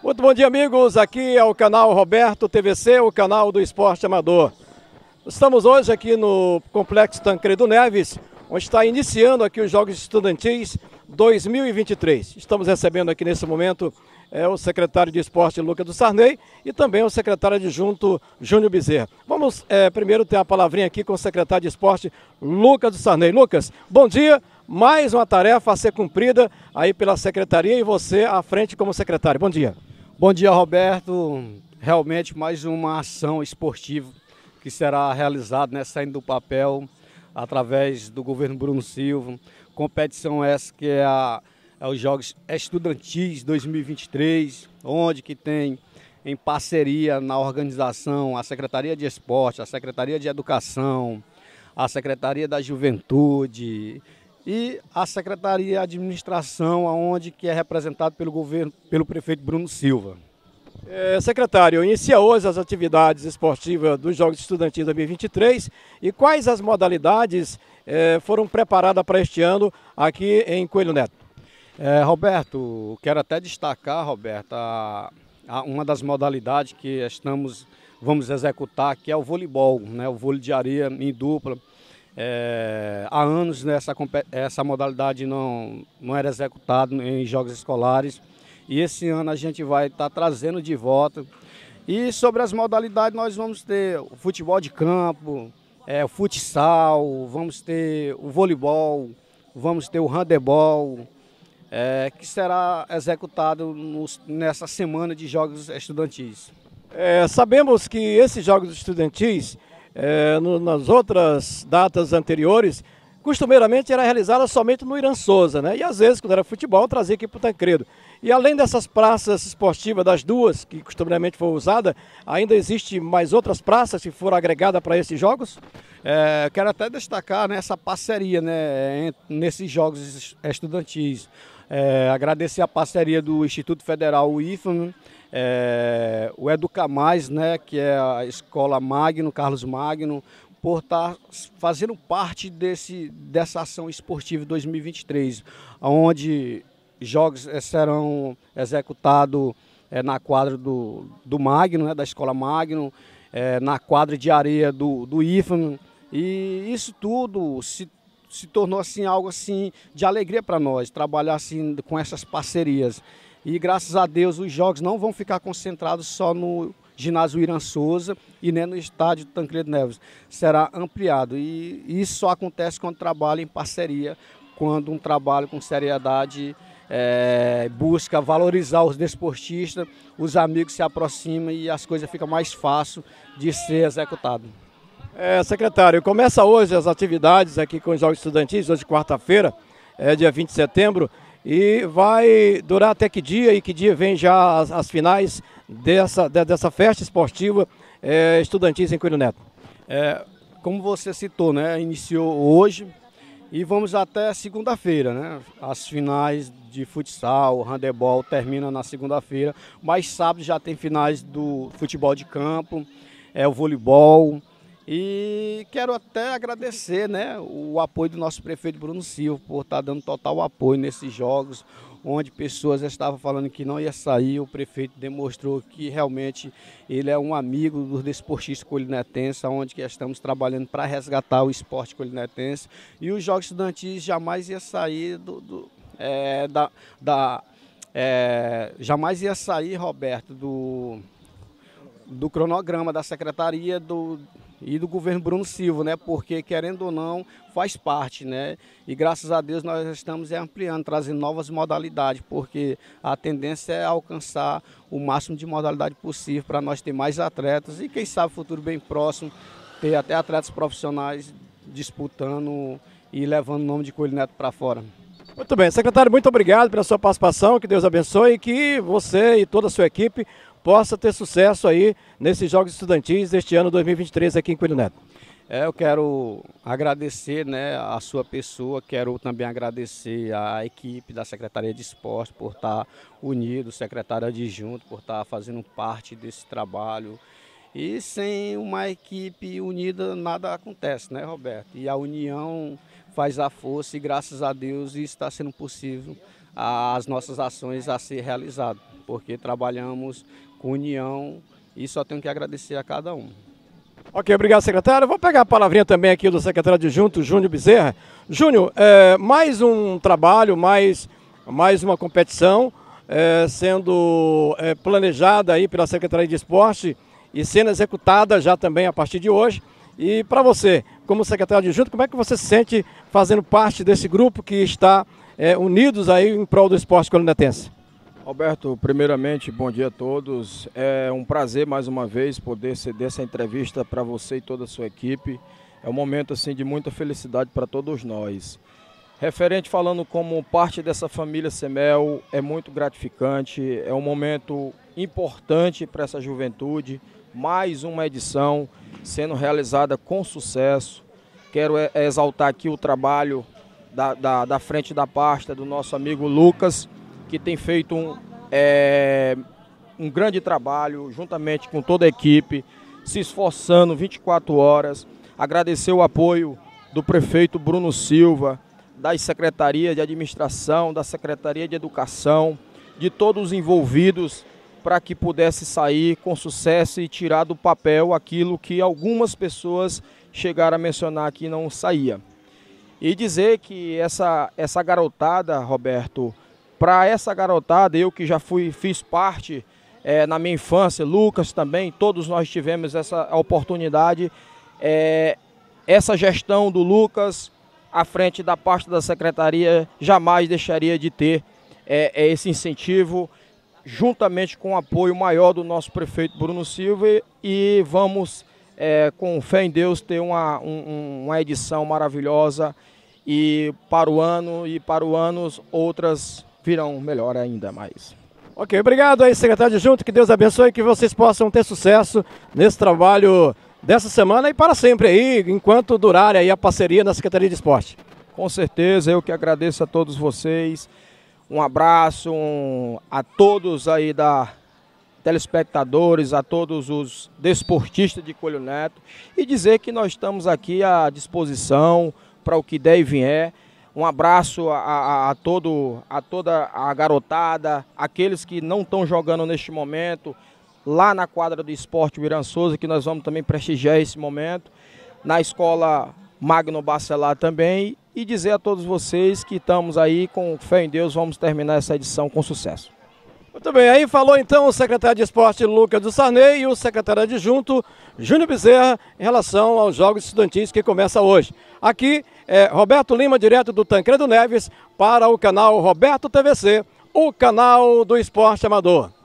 Muito bom dia, amigos. Aqui é o canal Roberto TVC, o canal do esporte amador. Estamos hoje aqui no Complexo Tancredo Neves, onde está iniciando aqui os Jogos Estudantis 2023. Estamos recebendo aqui nesse momento é, o secretário de Esporte, Lucas do Sarney, e também o secretário adjunto, Júnior Bezerra. Vamos é, primeiro ter a palavrinha aqui com o secretário de Esporte, Lucas do Sarney. Lucas, bom dia mais uma tarefa a ser cumprida aí pela secretaria e você à frente como secretário. Bom dia. Bom dia, Roberto. Realmente mais uma ação esportiva que será realizada, né, saindo do papel através do governo Bruno Silva. Competição essa que é, a, é os Jogos Estudantis 2023, onde que tem em parceria na organização a Secretaria de Esporte, a Secretaria de Educação, a Secretaria da Juventude, e a Secretaria de Administração, onde que é representado pelo governo, pelo prefeito Bruno Silva. É, secretário, inicia hoje as atividades esportivas dos Jogos Estudantis 2023 e quais as modalidades é, foram preparadas para este ano aqui em Coelho Neto? É, Roberto, quero até destacar, Roberto, a, a, uma das modalidades que estamos vamos executar, que é o voleibol, né, o vôlei de areia em dupla é, há anos né, essa essa modalidade não, não era executada em jogos escolares e esse ano a gente vai estar tá trazendo de volta. E sobre as modalidades nós vamos ter o futebol de campo, é, o futsal, vamos ter o voleibol, vamos ter o handebol, é, que será executado nos, nessa semana de jogos estudantis. É, sabemos que esses jogos estudantis é, no, nas outras datas anteriores, costumeiramente era realizada somente no Irã Souza, né? E às vezes, quando era futebol, trazia aqui para o Tancredo. E além dessas praças esportivas, das duas que costumeiramente foi usada, ainda existe mais outras praças que foram agregadas para esses jogos? É, quero até destacar né, essa parceria né, nesses jogos estudantis. É, agradecer a parceria do Instituto Federal Uifam, IFAM, é, o Educa Mais, né, que é a escola Magno, Carlos Magno, por estar tá fazendo parte desse, dessa ação esportiva 2023, onde jogos é, serão executados é, na quadra do, do Magno, né, da escola Magno, é, na quadra de areia do, do IFAM. E isso tudo se se tornou assim algo assim de alegria para nós trabalhar assim com essas parcerias. E graças a Deus os jogos não vão ficar concentrados só no ginásio Irã Souza e nem no estádio Tancredo Neves. Será ampliado e isso só acontece quando trabalha em parceria, quando um trabalho com seriedade é, busca valorizar os desportistas, os amigos se aproximam e as coisas ficam mais fácil de ser executado. É, secretário, começa hoje as atividades aqui com os Jogos Estudantis, hoje quarta-feira, é, dia 20 de setembro, e vai durar até que dia e que dia vem já as, as finais dessa, dessa festa esportiva é, estudantis em Coelho Neto? É, como você citou, né, iniciou hoje e vamos até segunda-feira, né? As finais de futsal, handebol termina na segunda-feira, mas sábado já tem finais do futebol de campo, é o voleibol, e quero até agradecer né, o apoio do nosso prefeito Bruno Silva por estar tá dando total apoio nesses jogos, onde pessoas estavam falando que não ia sair, o prefeito demonstrou que realmente ele é um amigo dos desportistas colinetenses, onde que estamos trabalhando para resgatar o esporte colinetense. E os jogos estudantis jamais ia sair do, do é, da, da é, jamais ia sair, Roberto, do do cronograma da secretaria do, e do governo Bruno Silva, né? Porque querendo ou não, faz parte, né? E graças a Deus nós estamos ampliando, trazendo novas modalidades, porque a tendência é alcançar o máximo de modalidade possível para nós ter mais atletas e quem sabe futuro bem próximo ter até atletas profissionais disputando e levando o nome de Coelho Neto para fora. Muito bem, secretário, muito obrigado pela sua participação, que Deus abençoe e que você e toda a sua equipe possa ter sucesso aí nesses Jogos Estudantis deste ano 2023 aqui em Coelho Neto. É, eu quero agradecer né, a sua pessoa, quero também agradecer a equipe da Secretaria de Esporte por estar unido, secretário adjunto, por estar fazendo parte desse trabalho. E sem uma equipe unida nada acontece, né, Roberto? E a união faz a força e graças a Deus está sendo possível as nossas ações a ser realizadas, porque trabalhamos com união e só tenho que agradecer a cada um. Ok, obrigado, secretário. Vou pegar a palavrinha também aqui do secretário adjunto, Júnior Bezerra. Júnior, é, mais um trabalho, mais, mais uma competição é, sendo é, planejada aí pela Secretaria de Esporte e sendo executada já também a partir de hoje. E para você, como secretário adjunto, como é que você se sente fazendo parte desse grupo que está é, unidos aí em prol do esporte colinetense? Alberto, primeiramente, bom dia a todos. É um prazer mais uma vez poder ceder essa entrevista para você e toda a sua equipe. É um momento assim de muita felicidade para todos nós. Referente falando como parte dessa família Semel, é muito gratificante, é um momento importante para essa juventude. Mais uma edição sendo realizada com sucesso. Quero é, é, exaltar aqui o trabalho da, da, da frente da pasta do nosso amigo Lucas, que tem feito um, é, um grande trabalho juntamente com toda a equipe, se esforçando 24 horas. Agradecer o apoio do prefeito Bruno Silva, das secretarias de administração, da Secretaria de Educação, de todos os envolvidos para que pudesse sair com sucesso e tirar do papel aquilo que algumas pessoas chegaram a mencionar que não saía. E dizer que essa, essa garotada, Roberto, para essa garotada, eu que já fui, fiz parte é, na minha infância, Lucas também, todos nós tivemos essa oportunidade. É, essa gestão do Lucas à frente da parte da secretaria jamais deixaria de ter é, é esse incentivo, juntamente com o apoio maior do nosso prefeito Bruno Silva, e vamos, é, com fé em Deus, ter uma, um, uma edição maravilhosa e para o ano e para o anos outras virão melhor ainda mais. Ok, obrigado aí, secretário de Junto, que Deus abençoe que vocês possam ter sucesso nesse trabalho dessa semana e para sempre aí, enquanto durar aí a parceria na Secretaria de Esporte. Com certeza, eu que agradeço a todos vocês um abraço a todos aí da telespectadores, a todos os desportistas de Coelho Neto e dizer que nós estamos aqui à disposição para o que der e vier. Um abraço a, a, a, todo, a toda a garotada, aqueles que não estão jogando neste momento, lá na quadra do Esporte Miran Souza, que nós vamos também prestigiar esse momento, na escola Magno Bacelar também e dizer a todos vocês que estamos aí com fé em Deus, vamos terminar essa edição com sucesso. Muito bem, aí falou então o secretário de esporte Lucas do Sarney e o secretário adjunto Júnior Bezerra em relação aos Jogos Estudantis que começa hoje. Aqui é Roberto Lima, direto do Tancredo Neves, para o canal Roberto TVC, o canal do esporte amador.